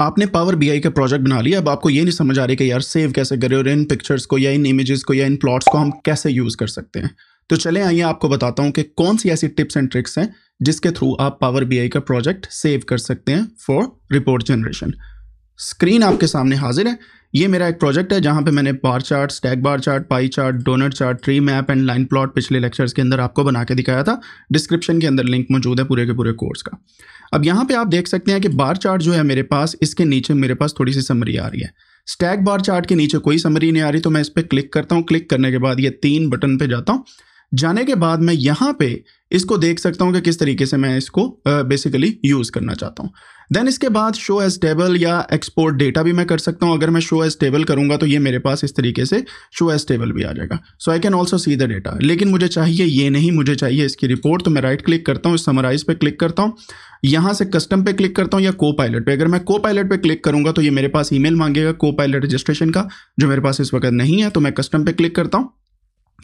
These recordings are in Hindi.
आपने पावर बी का प्रोजेक्ट बना लिया अब आपको ये नहीं समझ आ रही कि यार सेव कैसे करें और इन पिक्चर्स को या इन इमेजेस को या इन प्लॉट्स को हम कैसे यूज़ कर सकते हैं तो चले आइए आपको बताता हूँ कि कौन सी ऐसी टिप्स एंड ट्रिक्स हैं जिसके थ्रू आप पावर बी का प्रोजेक्ट सेव कर सकते हैं फॉर रिपोर्ट जनरेशन स्क्रीन आपके सामने हाजिर है ये मेरा एक प्रोजेक्ट है जहाँ पे मैंने bar chart stack bar chart pie chart donut chart tree map and line plot पिछले लेक्चर्स के अंदर आपको बना के दिखाया था डिस्क्रिप्शन के अंदर लिंक मौजूद है पूरे के पूरे कोर्स का अब यहाँ पे आप देख सकते हैं कि बार चार्ट जो है मेरे पास इसके नीचे मेरे पास थोड़ी सी समरी आ रही है स्टैक बार चार्ट के नीचे कोई समरी नहीं आ रही तो मैं इस पर क्लिक करता हूँ क्लिक करने के बाद ये तीन बटन पर जाता हूँ जाने के बाद मैं यहाँ पे इसको देख सकता हूँ कि किस तरीके से मैं इसको बेसिकली यूज़ करना चाहता हूँ देन इसके बाद शो एज टेबल या एक्सपोर्ट डेटा भी मैं कर सकता हूँ अगर मैं शो एज़ टेबल करूँगा तो ये मेरे पास इस तरीके से शो एज टेबल भी आ जाएगा so I can also see the data लेकिन मुझे चाहिए ये नहीं मुझे चाहिए इसकी रिपोर्ट तो मैं राइट क्लिक करता हूँ समराइज पे क्लिक करता हूँ यहाँ से कस्टम पे क्लिक करता हूँ या को पायलट पर अगर मैं को पायलट पे क्लिक करूँगा तो ये मेरे पास ई मांगेगा को पायलट रजिस्ट्रेशन का जो मेरे पास इस वक्त नहीं है तो मैं कस्टम पे क्लिक करता हूँ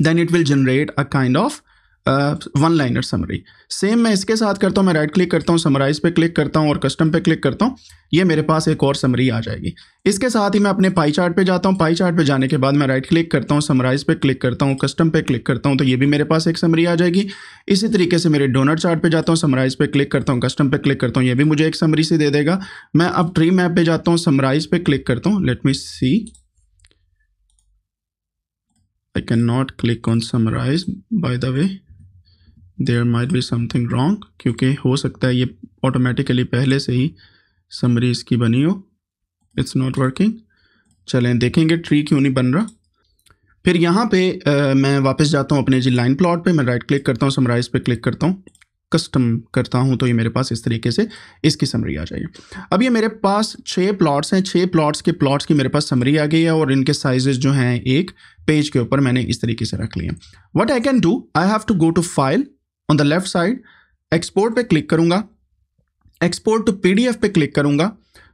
then it will generate a kind of one liner summary same मैं इसके साथ करता हूँ मैं राइट क्लिक करता हूँ समराइज पे क्लिक करता हूँ और कस्टम पे क्लिक करता हूँ ये मेरे पास एक और समरी आ जाएगी इसके साथ ही मैं अपने पाई चार्ट पे जाता हूँ पाई चार्ट पे जाने के बाद मैं राइट क्लिक करता हूँ समराइज पे क्लिक करता हूँ कस्टम पे क्लिक करता हूँ तो ये भी मेरे पास एक समरी आ जाएगी इसी तरीके से मेरे डोनर चार्ट पे जाता हूँ समराइज पे क्लिक करता हूँ कस्टम पे क्लिक करता हूँ ये भी मुझे एक समरी से दे देगा मैं अब ट्री मैप पे जाता हूँ समराइज पे क्लिक करता हूँ let me see I cannot click on summarize by the way there might be something wrong क्योंकि हो सकता है ये ऑटोमेटिकली पहले से ही समरी इसकी बनी हो इट्स नॉट वर्किंग चलें देखेंगे tree क्यों नहीं बन रहा फिर यहाँ पे आ, मैं वापस जाता हूँ अपने जी लाइन प्लॉट पे मैं राइट क्लिक करता हूँ समराइज पे क्लिक करता हूँ कस्टम करता हूँ तो ये मेरे पास इस तरीके से इसकी समरी आ जाएगी अब ये मेरे पास छः प्लॉट्स हैं छः प्लॉट्स के प्लॉट्स की मेरे पास समरी आ गई है और इनके साइजेस जो हैं एक पेज के ऊपर मैंने इस तरीके से रख लिए what I can do I have to go to file on the left side export पर क्लिक करूँगा एक्सपोर्ट टू पी पे क्लिक करूँगा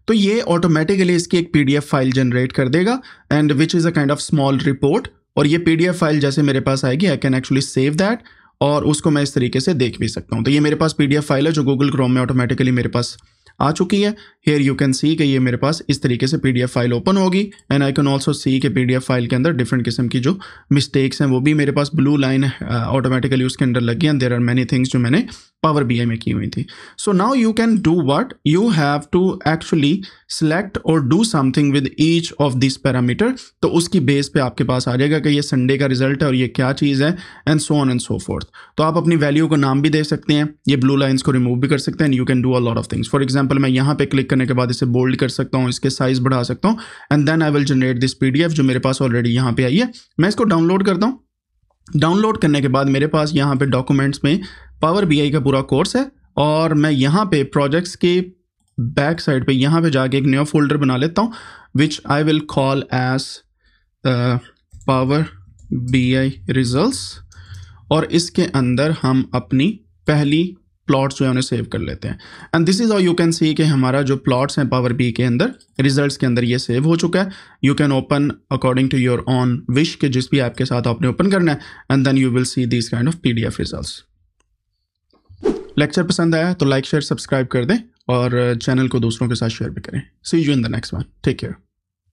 तो ये ऑटोमेटिकली इसकी एक पी फाइल जनरेट कर देगा and which is a kind of small report और ये पी फाइल जैसे मेरे पास आएगी I can actually save that और उसको मैं इस तरीके से देख भी सकता हूँ तो ये मेरे पास पी फाइल है जो गूगल क्रोम में ऑटोमेटिकली मेरे पास आ चुकी है हेयर यू कैन सी कि ये मेरे पास इस तरीके से पीडीएफ फाइल ओपन होगी and I can also see कि पीडीएफ फाइल के अंदर डिफरेंट किस्म की जो मिस्टेक्स हैं वो भी मेरे पास ब्लू लाइन ऑटोमेटिकली उसके अंदर लगी and there are many things जो मैंने पावर बी में की हुई थी so now you can do what you have to actually select और do something with each of this parameter तो उसकी बेस पे आपके पास आ जाएगा कि ये संडे का रिजल्ट है और ये क्या चीज़ है and so on and so forth तो आप अपनी वैल्यू को नाम भी दे सकते हैं ये ब्लू लाइन्स को रिमूव भी कर सकते हैं and you can do a lot of things for example मैं यहाँ पे क्लिक करने के बाद इसे बोल्ड कर सकता हूँ इसके साइज़ बढ़ा सकता हूँ and then I will generate this P जो मेरे पास ऑलरेडी यहाँ पर आई है मैं इसको डाउनलोड करता हूँ डाउनलोड करने के बाद मेरे पास यहाँ पे डॉक्यूमेंट्स में पावर बी का पूरा कोर्स है और मैं यहाँ पे प्रोजेक्ट्स के बैक साइड पे यहाँ पे जाके एक नया फोल्डर बना लेता हूँ which I will call as power B I और इसके अंदर हम अपनी पहली प्लॉट्स जो है उन्हें सेव कर लेते हैं and this is all you can see कि हमारा जो प्लॉट्स हैं पावर बी के अंदर रिजल्ट्स के अंदर ये सेव हो चुका है you can open according to your own wish के जिस भी ऐप के साथ आपने ओपन करना है and then you will see this kind of P D F result lecture पसंद आया तो लाइक शेयर सब्सक्राइब कर दें और चैनल को दूसरों के साथ शेयर भी करें see you in the next one take care